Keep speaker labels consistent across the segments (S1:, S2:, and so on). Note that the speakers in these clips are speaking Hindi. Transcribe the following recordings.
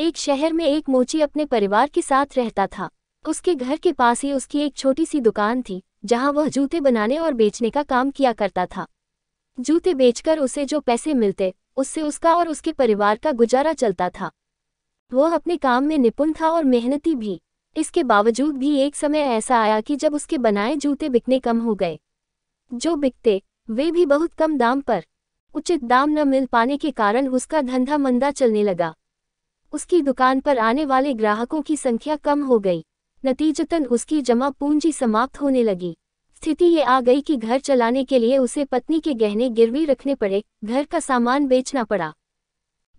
S1: एक शहर में एक मोची अपने परिवार के साथ रहता था उसके घर के पास ही उसकी एक छोटी सी दुकान थी जहां वह जूते बनाने और बेचने का काम किया करता था जूते बेचकर उसे जो पैसे मिलते उससे उसका और उसके परिवार का गुजारा चलता था वह अपने काम में निपुण था और मेहनती भी इसके बावजूद भी एक समय ऐसा आया कि जब उसके बनाए जूते बिकने कम हो गए जो बिकते वे भी बहुत कम दाम पर उचित दाम न मिल पाने के कारण उसका धंधा मंदा चलने लगा उसकी दुकान पर आने वाले ग्राहकों की संख्या कम हो गई नतीजतन उसकी जमा पूंजी समाप्त होने लगी स्थिति ये आ गई कि घर चलाने के लिए उसे पत्नी के गहने गिरवी रखने पड़े घर का सामान बेचना पड़ा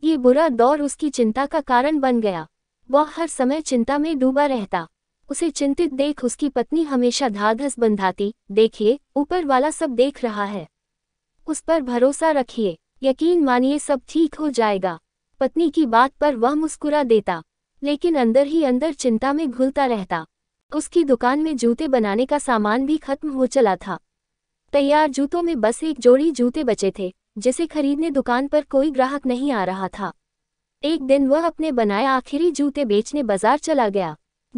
S1: ये बुरा दौर उसकी चिंता का कारण बन गया वह हर समय चिंता में डूबा रहता उसे चिंतित देख उसकी पत्नी हमेशा धाधस बंधाती देखिए ऊपर वाला सब देख रहा है उस पर भरोसा रखिए यकीन मानिए सब ठीक हो जाएगा पत्नी की बात पर वह मुस्कुरा देता लेकिन अंदर ही अंदर चिंता में घुलता रहता उसकी दुकान में जूते बनाने का सामान भी खत्म हो चला था तैयार जूतों में बस एक जोड़ी जूते बचे थे जिसे खरीदने दुकान पर कोई ग्राहक नहीं आ रहा था एक दिन वह अपने बनाए आखिरी जूते बेचने बाजार चला गया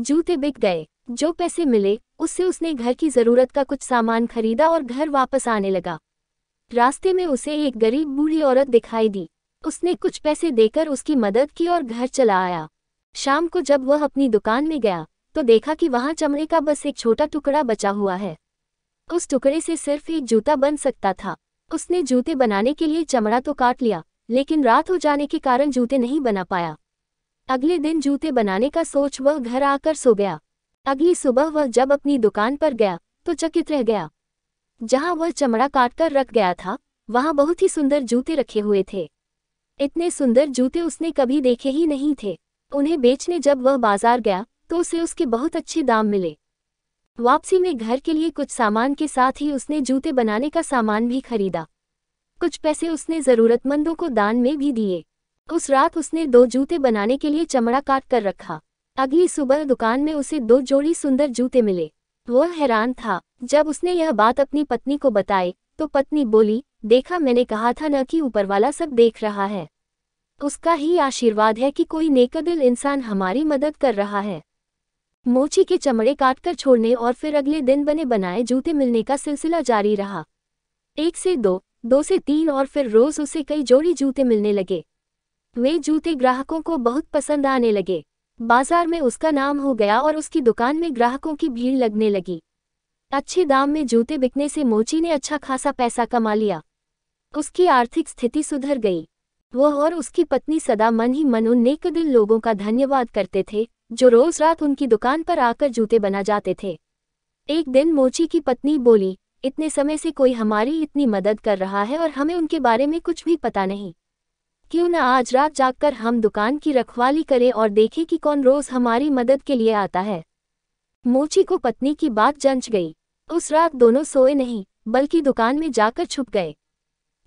S1: जूते बिक गए जो पैसे मिले उससे उसने घर की जरूरत का कुछ सामान खरीदा और घर वापस आने लगा रास्ते में उसे एक गरीब बूढ़ी औरत दिखाई दी उसने कुछ पैसे देकर उसकी मदद की और घर चला आया शाम को जब वह अपनी दुकान में गया तो देखा कि वहां चमड़े का बस एक छोटा टुकड़ा बचा हुआ है उस टुकड़े से सिर्फ एक जूता बन सकता था उसने जूते बनाने के लिए चमड़ा तो काट लिया लेकिन रात हो जाने के कारण जूते नहीं बना पाया अगले दिन जूते बनाने का सोच वह घर आकर सो गया अगली सुबह वह जब अपनी दुकान पर गया तो चकित रह गया जहां वह चमड़ा काटकर रख गया था वहां बहुत ही सुंदर जूते रखे हुए थे इतने सुंदर जूते उसने कभी देखे ही नहीं थे उन्हें बेचने जब वह बाजार गया तो उसे उसके बहुत अच्छे दाम मिले वापसी में घर के लिए कुछ सामान के साथ ही उसने जूते बनाने का सामान भी खरीदा कुछ पैसे उसने ज़रूरतमंदों को दान में भी दिए उस रात उसने दो जूते बनाने के लिए चमड़ा काट कर रखा अगली सुबह दुकान में उसे दो जोड़ी सुंदर जूते मिले वह हैरान था जब उसने यह बात अपनी पत्नी को बताई तो पत्नी बोली देखा मैंने कहा था न कि ऊपर वाला सब देख रहा है उसका ही आशीर्वाद है कि कोई नेकदिल इंसान हमारी मदद कर रहा है मोची के चमड़े काटकर छोड़ने और फिर अगले दिन बने बनाए जूते मिलने का सिलसिला जारी रहा एक से दो दो से तीन और फिर रोज उसे कई जोड़ी जूते मिलने लगे वे जूते ग्राहकों को बहुत पसंद आने लगे बाजार में उसका नाम हो गया और उसकी दुकान में ग्राहकों की भीड़ लगने लगी अच्छे दाम में जूते बिकने से मोची ने अच्छा खासा पैसा कमा लिया उसकी आर्थिक स्थिति सुधर गई वह और उसकी पत्नी सदा मन ही मन उन नेक दिल लोगों का धन्यवाद करते थे जो रोज रात उनकी दुकान पर आकर जूते बना जाते थे एक दिन मोची की पत्नी बोली इतने समय से कोई हमारी इतनी मदद कर रहा है और हमें उनके बारे में कुछ भी पता नहीं क्यों न आज रात जाकर हम दुकान की रखवाली करें और देखें कि कौन रोज हमारी मदद के लिए आता है मोची को पत्नी की बात जंच गई उस रात दोनों सोए नहीं बल्कि दुकान में जाकर छुप गए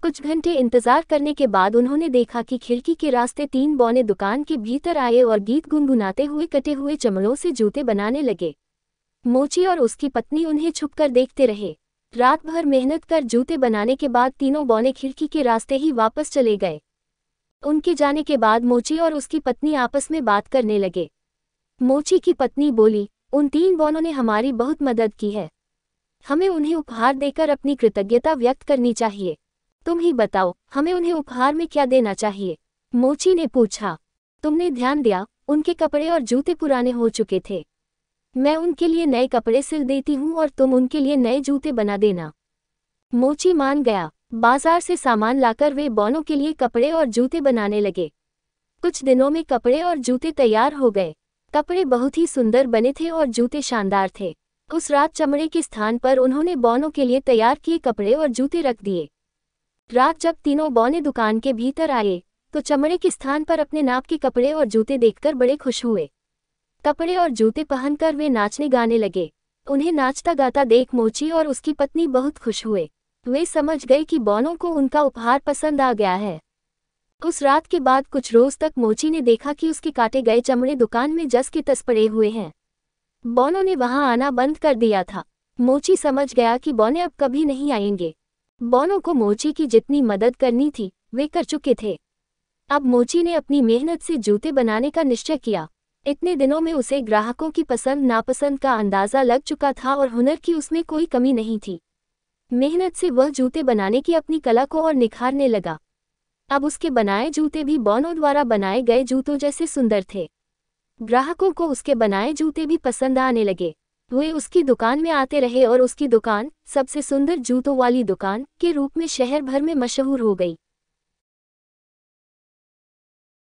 S1: कुछ घंटे इंतजार करने के बाद उन्होंने देखा कि खिड़की के रास्ते तीन बौने दुकान के भीतर आए और गीत गुनगुनाते हुए कटे हुए चमड़ों से जूते बनाने लगे मोची और उसकी पत्नी उन्हें छुपकर देखते रहे रात भर मेहनत कर जूते बनाने के बाद तीनों बौने खिड़की के रास्ते ही वापस चले गए उनके जाने के बाद मोची और उसकी पत्नी आपस में बात करने लगे मोची की पत्नी बोली उन तीन बौनों ने हमारी बहुत मदद की है हमें उन्हें उपहार देकर अपनी कृतज्ञता व्यक्त करनी चाहिए तुम ही बताओ हमें उन्हें उपहार में क्या देना चाहिए मोची ने पूछा तुमने ध्यान दिया उनके कपड़े और जूते पुराने हो चुके थे मैं उनके लिए नए कपड़े सिल देती हूँ और तुम उनके लिए नए जूते बना देना मोची मान गया बाजार से सामान लाकर वे बोनों के लिए कपड़े और जूते बनाने लगे कुछ दिनों में कपड़े और जूते तैयार हो गए कपड़े बहुत ही सुंदर बने थे और जूते शानदार थे उस रात चमड़े के स्थान पर उन्होंने बोनों के लिए तैयार किए कपड़े और जूते रख दिए रात जब तीनों बौने दुकान के भीतर आए तो चमड़े के स्थान पर अपने नाप के कपड़े और जूते देखकर बड़े खुश हुए कपड़े और जूते पहनकर वे नाचने गाने लगे उन्हें नाचता गाता देख मोची और उसकी पत्नी बहुत खुश हुए वे समझ गए कि बौनों को उनका उपहार पसंद आ गया है उस रात के बाद कुछ रोज तक मोची ने देखा कि उसके काटे गए चमड़े दुकान में जस के तस पड़े हुए हैं बौनों ने वहां आना बंद कर दिया था मोची समझ गया कि बौने अब कभी नहीं आएंगे बोनो को मोची की जितनी मदद करनी थी वे कर चुके थे अब मोची ने अपनी मेहनत से जूते बनाने का निश्चय किया इतने दिनों में उसे ग्राहकों की पसंद नापसंद का अंदाज़ा लग चुका था और हुनर की उसमें कोई कमी नहीं थी मेहनत से वह जूते बनाने की अपनी कला को और निखारने लगा अब उसके बनाए जूते भी बोनो द्वारा बनाए गए जूतों जैसे सुंदर थे ग्राहकों को उसके बनाए जूते भी पसंद आने लगे वे उसकी दुकान में आते रहे और उसकी दुकान सबसे सुंदर जूतों वाली दुकान के रूप में शहर भर में मशहूर हो गई